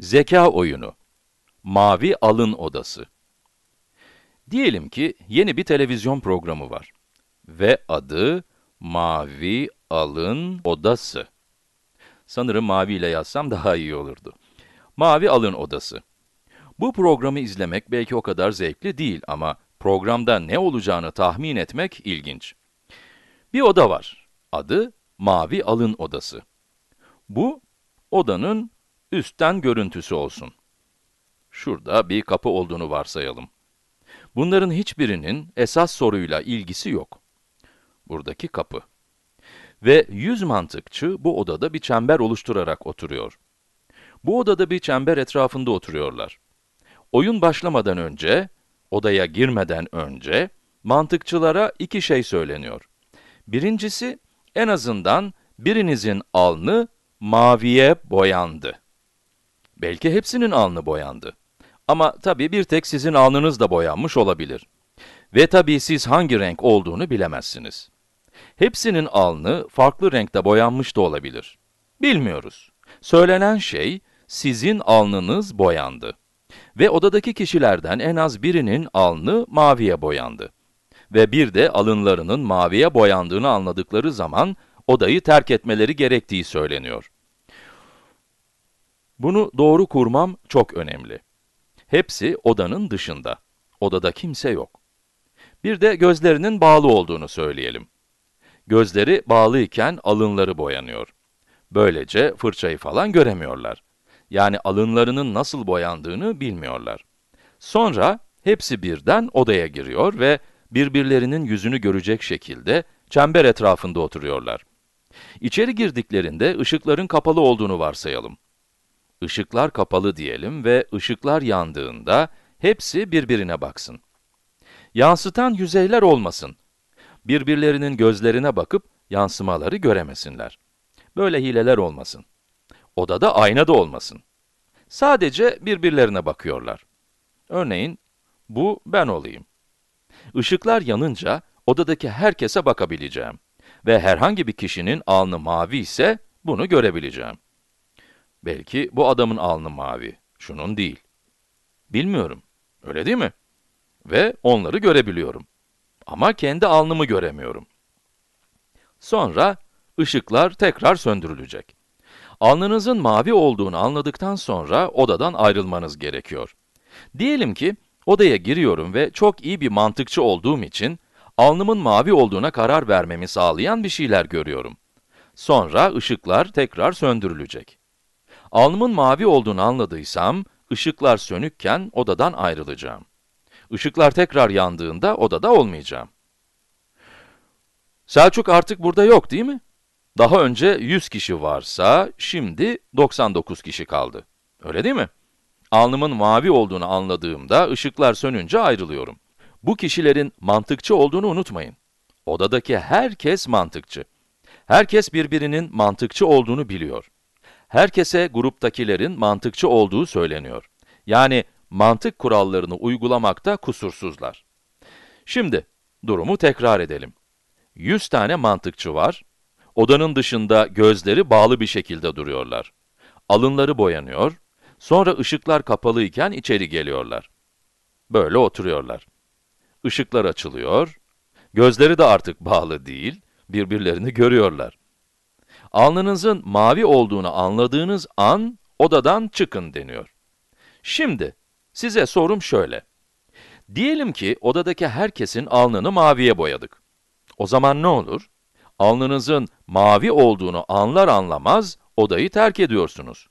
Zeka oyunu. Mavi alın odası. Diyelim ki yeni bir televizyon programı var ve adı Mavi Alın Odası. Sanırım mavi ile yazsam daha iyi olurdu. Mavi Alın Odası. Bu programı izlemek belki o kadar zevkli değil ama programda ne olacağını tahmin etmek ilginç. Bir oda var. Adı Mavi Alın Odası. Bu, odanın Üstten görüntüsü olsun. Şurada bir kapı olduğunu varsayalım. Bunların hiçbirinin esas soruyla ilgisi yok. Buradaki kapı. Ve yüz mantıkçı bu odada bir çember oluşturarak oturuyor. Bu odada bir çember etrafında oturuyorlar. Oyun başlamadan önce, odaya girmeden önce, mantıkçılara iki şey söyleniyor. Birincisi, en azından birinizin alnı maviye boyandı. Belki hepsinin alnı boyandı. Ama tabii bir tek sizin alnınız da boyanmış olabilir. Ve tabii siz hangi renk olduğunu bilemezsiniz. Hepsinin alnı farklı renkte boyanmış da olabilir. Bilmiyoruz. Söylenen şey, sizin alnınız boyandı. Ve odadaki kişilerden en az birinin alnı maviye boyandı. Ve bir de alınlarının maviye boyandığını anladıkları zaman odayı terk etmeleri gerektiği söyleniyor. Bunu doğru kurmam çok önemli. Hepsi odanın dışında. Odada kimse yok. Bir de gözlerinin bağlı olduğunu söyleyelim. Gözleri bağlıyken alınları boyanıyor. Böylece fırçayı falan göremiyorlar. Yani alınlarının nasıl boyandığını bilmiyorlar. Sonra hepsi birden odaya giriyor ve birbirlerinin yüzünü görecek şekilde çember etrafında oturuyorlar. İçeri girdiklerinde ışıkların kapalı olduğunu varsayalım. Işıklar kapalı diyelim ve ışıklar yandığında hepsi birbirine baksın. Yansıtan yüzeyler olmasın. Birbirlerinin gözlerine bakıp yansımaları göremesinler. Böyle hileler olmasın. Odada ayna da olmasın. Sadece birbirlerine bakıyorlar. Örneğin, bu ben olayım. Işıklar yanınca odadaki herkese bakabileceğim ve herhangi bir kişinin alnı mavi ise bunu görebileceğim. Belki bu adamın alnı mavi, şunun değil. Bilmiyorum, öyle değil mi? Ve onları görebiliyorum. Ama kendi alnımı göremiyorum. Sonra ışıklar tekrar söndürülecek. Alnınızın mavi olduğunu anladıktan sonra odadan ayrılmanız gerekiyor. Diyelim ki odaya giriyorum ve çok iyi bir mantıkçı olduğum için alnımın mavi olduğuna karar vermemi sağlayan bir şeyler görüyorum. Sonra ışıklar tekrar söndürülecek. Alnımın mavi olduğunu anladıysam, ışıklar sönükken odadan ayrılacağım. Işıklar tekrar yandığında odada olmayacağım. Selçuk artık burada yok değil mi? Daha önce 100 kişi varsa, şimdi 99 kişi kaldı. Öyle değil mi? Alnımın mavi olduğunu anladığımda, ışıklar sönünce ayrılıyorum. Bu kişilerin mantıkçı olduğunu unutmayın. Odadaki herkes mantıkçı. Herkes birbirinin mantıkçı olduğunu biliyor herkese gruptakilerin mantıkçı olduğu söyleniyor. Yani mantık kurallarını uygulamakta kusursuzlar. Şimdi durumu tekrar edelim. 100 tane mantıkçı var. Odanın dışında gözleri bağlı bir şekilde duruyorlar. Alınları boyanıyor. Sonra ışıklar kapalı iken içeri geliyorlar. Böyle oturuyorlar. Işıklar açılıyor. Gözleri de artık bağlı değil, birbirlerini görüyorlar. Alnınızın mavi olduğunu anladığınız an odadan çıkın deniyor. Şimdi size sorum şöyle. Diyelim ki odadaki herkesin alnını maviye boyadık. O zaman ne olur? Alnınızın mavi olduğunu anlar anlamaz odayı terk ediyorsunuz.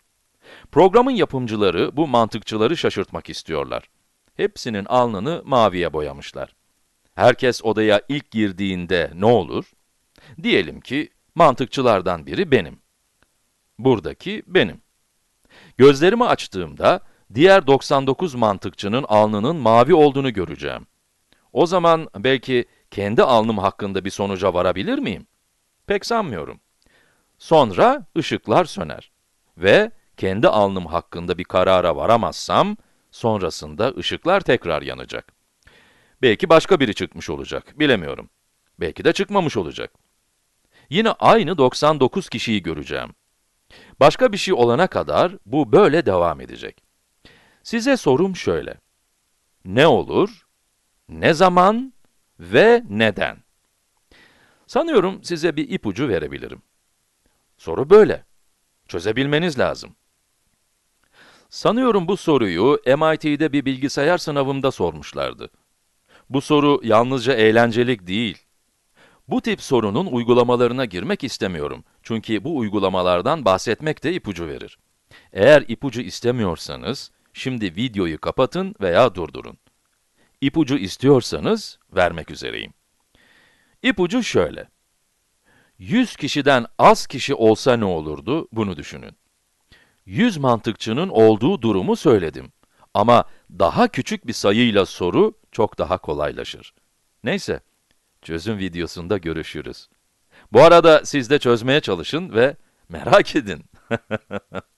Programın yapımcıları bu mantıkçıları şaşırtmak istiyorlar. Hepsinin alnını maviye boyamışlar. Herkes odaya ilk girdiğinde ne olur? Diyelim ki Mantıkçılardan biri benim. Buradaki benim. Gözlerimi açtığımda, diğer 99 mantıkçının alnının mavi olduğunu göreceğim. O zaman belki kendi alnım hakkında bir sonuca varabilir miyim? Pek sanmıyorum. Sonra ışıklar söner ve kendi alnım hakkında bir karara varamazsam, sonrasında ışıklar tekrar yanacak. Belki başka biri çıkmış olacak, bilemiyorum. Belki de çıkmamış olacak. Yine aynı 99 kişiyi göreceğim. Başka bir şey olana kadar bu böyle devam edecek. Size sorum şöyle. Ne olur, ne zaman ve neden? Sanıyorum size bir ipucu verebilirim. Soru böyle. Çözebilmeniz lazım. Sanıyorum bu soruyu MIT'de bir bilgisayar sınavımda sormuşlardı. Bu soru yalnızca eğlencelik değil. Bu tip sorunun uygulamalarına girmek istemiyorum. Çünkü bu uygulamalardan bahsetmek de ipucu verir. Eğer ipucu istemiyorsanız, şimdi videoyu kapatın veya durdurun. İpucu istiyorsanız, vermek üzereyim. İpucu şöyle. 100 kişiden az kişi olsa ne olurdu, bunu düşünün. 100 mantıkçının olduğu durumu söyledim. Ama daha küçük bir sayıyla soru çok daha kolaylaşır. Neyse, Çözüm videosunda görüşürüz. Bu arada siz de çözmeye çalışın ve merak edin.